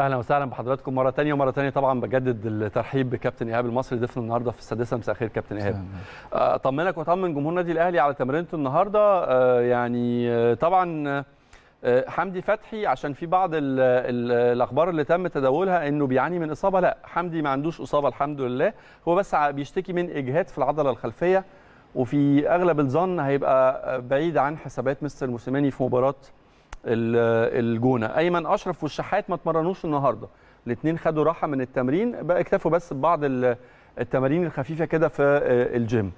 اهلا وسهلا بحضراتكم مره ثانيه ومره ثانيه طبعا بجدد الترحيب بكابتن ايهاب المصري ضيفنا النهارده في السادسه مساء الخير كابتن ايهاب اطمنك آه، واطمن جمهور النادي الاهلي على تمرينته النهارده آه، يعني آه، طبعا حمدي فتحي عشان في بعض الـ الـ الاخبار اللي تم تداولها انه بيعاني من اصابه لا حمدي ما عندوش اصابه الحمد لله هو بس بيشتكي من اجهاد في العضله الخلفيه وفي اغلب الظن هيبقى بعيد عن حسابات مستر موسيماني في مباراه الجونه ايمن اشرف والشحات ما اتمرنوش النهارده الاثنين خدوا راحه من التمرين بقى اكتفوا بس ببعض التمارين الخفيفه كده في آه، الجيم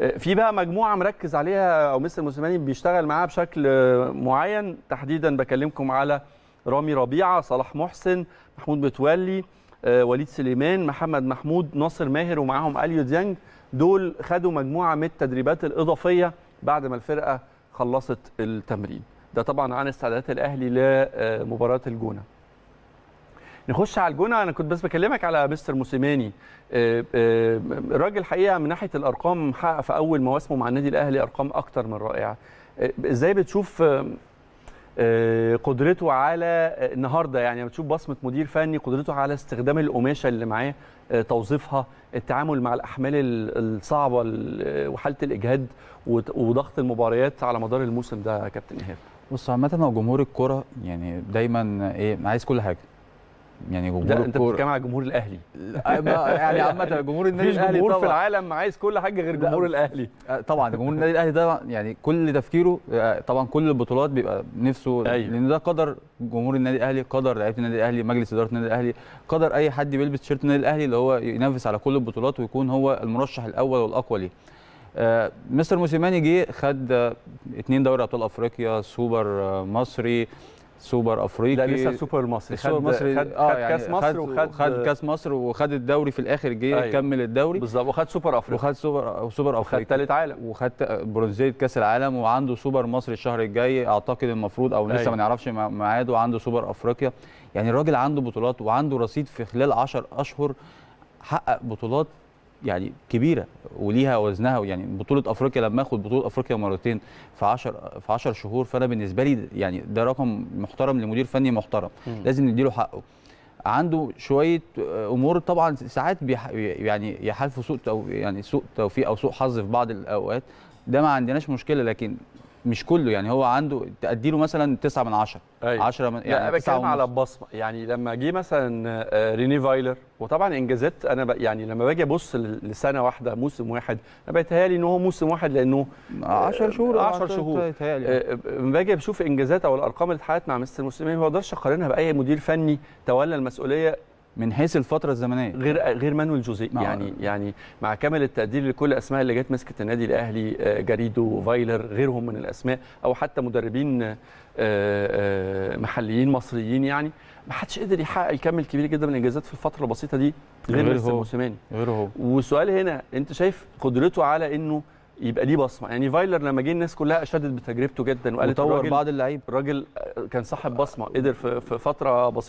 آه، في بقى مجموعه مركز عليها او مستر موسيماني بيشتغل معاها بشكل آه، معين تحديدا بكلمكم على رامي ربيعه صلاح محسن محمود متولي وليد سليمان محمد محمود ناصر ماهر ومعاهم اليو ديانج دول خدوا مجموعه من التدريبات الاضافيه بعد ما الفرقه خلصت التمرين ده طبعا عن استعدادات الاهلي لمباراه الجونه نخش على الجونه انا كنت بس بكلمك على مستر موسيماني آه، آه، الراجل حقيقه من ناحيه الارقام حقق في اول مواسمه مع النادي الاهلي ارقام اكتر من رائعه آه، ازاي بتشوف قدرته على النهارده يعني بتشوف بصمه مدير فني قدرته على استخدام القماشه اللي معاه توظيفها التعامل مع الاحمال الصعبه وحاله الاجهاد وضغط المباريات على مدار الموسم ده يا كابتن ايهاب بص عامة هو جمهور الكورة يعني دايما ايه عايز كل حاجة يعني جمهور لا انت بتتكلم على جمهور الاهلي يعني عامة جمهور النادي الاهلي جمهور في العالم عايز كل حاجة غير جمهور الاهلي آه، طبعا جمهور النادي الاهلي ده يعني كل تفكيره آه، طبعا كل البطولات بيبقى نفسه أيوه. لان ده قدر جمهور النادي الاهلي قدر لعيبة النادي الاهلي مجلس ادارة النادي الاهلي قدر اي حد بيلبس تيشيرت النادي الاهلي اللي هو ينافس على كل البطولات ويكون هو المرشح الاول والاقوى ليه آه، مستر موسيماني جه خد اثنين دوري ابطال افريقيا سوبر آه، مصري سوبر افريقي لا لسه السوبر المصري خد المصري خد, آه خد يعني كاس مصر وخد خد كاس مصر وخد الدوري في الاخر جه أيوه كمل الدوري بالظبط وخد سوبر افريقيا وخد سوبر سوبر افريقيا وخد ثالث عالم وخد برونزيه كاس العالم وعنده سوبر مصري الشهر الجاي اعتقد المفروض او لسه أيوه ما نعرفش ميعاده وعنده سوبر افريقيا يعني الراجل عنده بطولات وعنده رصيد في خلال 10 اشهر حقق بطولات يعني كبيره وليها وزنها يعني بطوله افريقيا لما اخد بطوله افريقيا مرتين في 10 في 10 شهور فانا بالنسبه لي يعني ده رقم محترم لمدير فني محترم م. لازم نديله حقه عنده شويه امور طبعا ساعات بيح يعني يحالفوا سوء يعني سوء توفيق او سوء حظ في بعض الاوقات ده ما عندناش مشكله لكن مش كله يعني هو عنده تأدي له مثلا 9 من 10 أيوة. 10 من يعني لا بتكلم على البصمه يعني لما جه مثلا آه، ريني فايلر وطبعا انجازات انا ب... يعني لما باجي ابص لسنه واحده موسم واحد انا بيتهيألي ان هو موسم واحد لانه 10 آه، شهور 10 شهور آه، لما باجي بشوف انجازات او الارقام اللي اتحققت مع مستر مسلمين ما بقدرش اقارنها باي مدير فني تولى المسؤوليه من حيث الفتره الزمنيه غير غير مانويل جوزيه يعني يعني مع كامل التقدير لكل الاسماء اللي جت مسكت النادي الاهلي آه، جاريدو فايلر غيرهم من الاسماء او حتى مدربين آه، آه، محليين مصريين يعني ما حدش قدر يحقق الكم الكبير جدا من الانجازات في الفتره البسيطه دي غير غير موسيماني غير هو والسؤال هنا انت شايف قدرته على انه يبقى ليه بصمه يعني فايلر لما جه الناس كلها اشادت بتجربته جدا وقالت طور بعض اللعيب الراجل كان صاحب بصمه قدر في فتره بسيطه